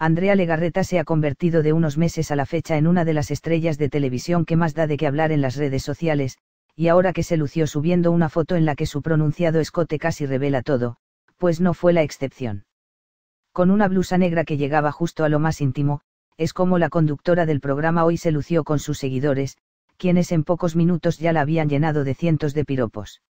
Andrea Legarreta se ha convertido de unos meses a la fecha en una de las estrellas de televisión que más da de qué hablar en las redes sociales, y ahora que se lució subiendo una foto en la que su pronunciado escote casi revela todo, pues no fue la excepción. Con una blusa negra que llegaba justo a lo más íntimo, es como la conductora del programa hoy se lució con sus seguidores, quienes en pocos minutos ya la habían llenado de cientos de piropos.